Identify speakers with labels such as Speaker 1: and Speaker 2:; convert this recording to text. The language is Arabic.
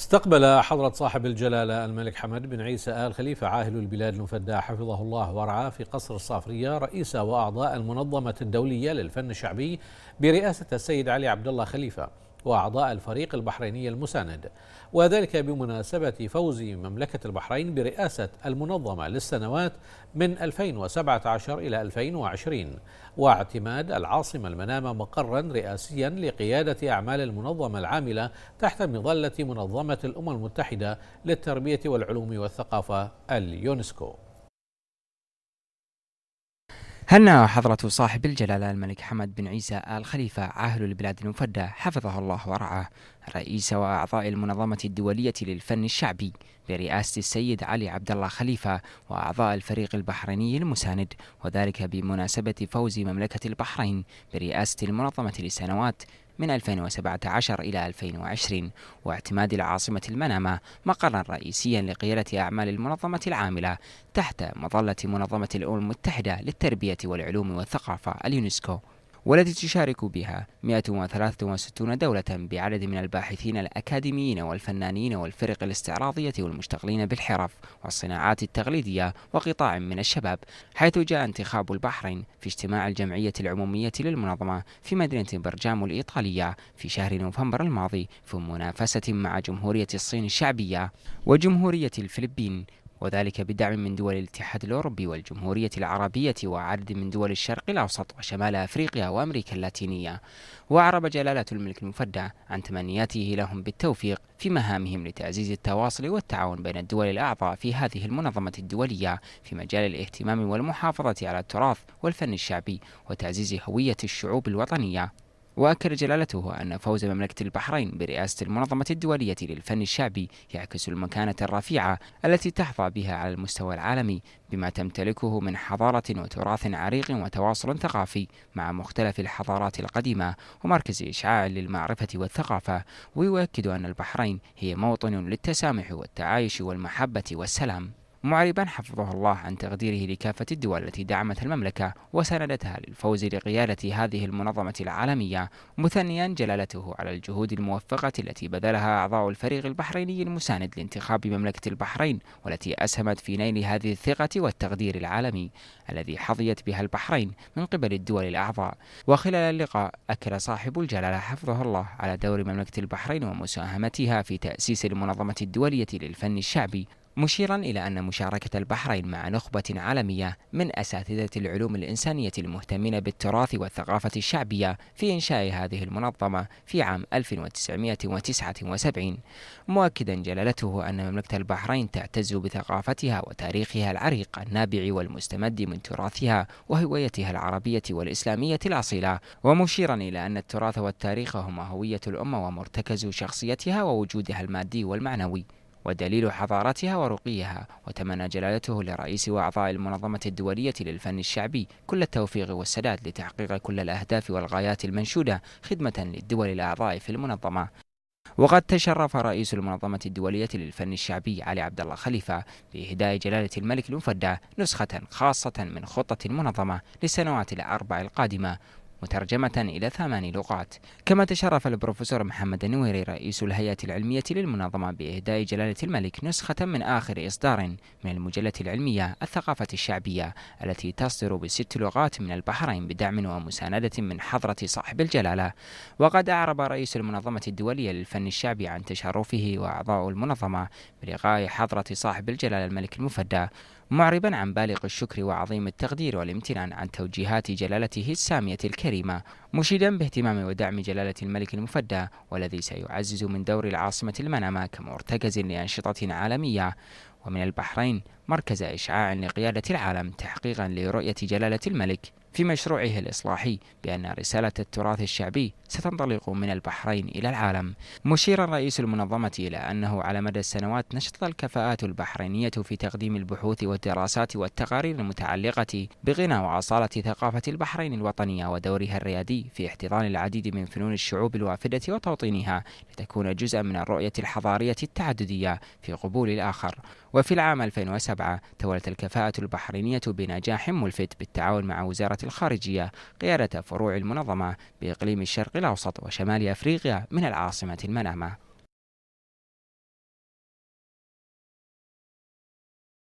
Speaker 1: استقبل حضرة صاحب الجلالة الملك حمد بن عيسى آل خليفة عاهل البلاد المفدى حفظه الله ورعاه في قصر الصافرية رئيس وأعضاء المنظمة الدولية للفن الشعبي برئاسة السيد علي عبد الله خليفة وأعضاء الفريق البحريني المساند وذلك بمناسبة فوز مملكة البحرين برئاسة المنظمة للسنوات من 2017 إلى 2020 واعتماد العاصمة المنامة مقرا رئاسيا لقيادة أعمال المنظمة العاملة تحت مظلة منظمة الأمم المتحدة للتربية والعلوم والثقافة اليونسكو
Speaker 2: هنأ حضرة صاحب الجلالة الملك حمد بن عيسى آل خليفة عاهل البلاد المفدى حفظه الله ورعاه رئيس وأعضاء المنظمة الدولية للفن الشعبي برئاسة السيد علي عبد الله خليفة وأعضاء الفريق البحريني المساند وذلك بمناسبة فوز مملكة البحرين برئاسة المنظمة لسنوات من 2017 إلى 2020 واعتماد العاصمة المنامة مقرا رئيسيا لقيادة أعمال المنظمة العاملة تحت مظلة منظمة الأمم المتحدة للتربية والعلوم والثقافة اليونسكو والتي تشارك بها 163 دولة بعدد من الباحثين الأكاديميين والفنانين والفرق الاستعراضية والمشتغلين بالحرف والصناعات التقليدية وقطاع من الشباب حيث جاء انتخاب البحرين في اجتماع الجمعية العمومية للمنظمة في مدينة برجامو الإيطالية في شهر نوفمبر الماضي في منافسة مع جمهورية الصين الشعبية وجمهورية الفلبين وذلك بدعم من دول الاتحاد الأوروبي والجمهورية العربية وعدد من دول الشرق الأوسط وشمال أفريقيا وأمريكا اللاتينية وأعرب جلالة الملك المفدع عن تمنياته لهم بالتوفيق في مهامهم لتعزيز التواصل والتعاون بين الدول الأعضاء في هذه المنظمة الدولية في مجال الاهتمام والمحافظة على التراث والفن الشعبي وتعزيز هوية الشعوب الوطنية وأكد جلالته أن فوز مملكة البحرين برئاسة المنظمة الدولية للفن الشعبي يعكس المكانة الرفيعة التي تحظى بها على المستوى العالمي بما تمتلكه من حضارة وتراث عريق وتواصل ثقافي مع مختلف الحضارات القديمة ومركز إشعاع للمعرفة والثقافة ويؤكد أن البحرين هي موطن للتسامح والتعايش والمحبة والسلام معربا حفظه الله عن تقديره لكافة الدول التي دعمت المملكة وساندتها للفوز لقيادة هذه المنظمة العالمية مثنيا جلالته على الجهود الموفقة التي بذلها أعضاء الفريق البحريني المساند لانتخاب مملكة البحرين والتي أسهمت في نيل هذه الثقة والتقدير العالمي الذي حظيت بها البحرين من قبل الدول الأعضاء وخلال اللقاء أكد صاحب الجلالة حفظه الله على دور مملكة البحرين ومساهمتها في تأسيس المنظمة الدولية للفن الشعبي مشيرا إلى أن مشاركة البحرين مع نخبة عالمية من أساتذة العلوم الإنسانية المهتمين بالتراث والثقافة الشعبية في إنشاء هذه المنظمة في عام 1979 مؤكدا جلالته أن مملكة البحرين تعتز بثقافتها وتاريخها العريق النابع والمستمد من تراثها وهويتها العربية والإسلامية الأصيلة ومشيرا إلى أن التراث والتاريخ هما هوية الأمة ومرتكز شخصيتها ووجودها المادي والمعنوي ودليل حضارتها ورقيها وتمنى جلالته لرئيس وأعضاء المنظمة الدولية للفن الشعبي كل التوفيق والسداد لتحقيق كل الأهداف والغايات المنشودة خدمة للدول الأعضاء في المنظمة وقد تشرف رئيس المنظمة الدولية للفن الشعبي علي عبد الله خليفة بإهداء جلالة الملك المفدى نسخة خاصة من خطة المنظمة للسنوات الأربع القادمة مترجمة إلى ثمان لغات كما تشرف البروفيسور محمد النويري رئيس الهيئة العلمية للمنظمة بإهداء جلالة الملك نسخة من آخر إصدار من المجلة العلمية الثقافة الشعبية التي تصدر بست لغات من البحرين بدعم ومساندة من حضرة صاحب الجلالة وقد أعرب رئيس المنظمة الدولية للفن الشعبي عن تشرفه وأعضاء المنظمة بلقاء حضرة صاحب الجلالة الملك المفدى معربا عن بالغ الشكر وعظيم التقدير والامتنان عن توجيهات جلالته السامية الكريمة مشيدا باهتمام ودعم جلالة الملك المفدى والذي سيعزز من دور العاصمة المنامة كمرتكز لأنشطة عالمية ومن البحرين مركز إشعاع لقيادة العالم تحقيقا لرؤية جلالة الملك في مشروعه الإصلاحي بأن رسالة التراث الشعبي ستنطلق من البحرين إلى العالم مشيرا رئيس المنظمة إلى أنه على مدى السنوات نشطت الكفاءات البحرينية في تقديم البحوث والدراسات والتقارير المتعلقة بغنى وأصالة ثقافة البحرين الوطنية ودورها الريادي في احتضان العديد من فنون الشعوب الوافدة وتوطينها لتكون جزءا من الرؤية الحضارية التعددية في قبول الآخر وفي العام 2007 تولت الكفاءة البحرينية بنجاح ملفت بالتعاون مع وزارة العلاقات الخارجية قيادة فروع المنظمة بإقليم الشرق
Speaker 1: الأوسط وشمال أفريقيا من العاصمة المنامة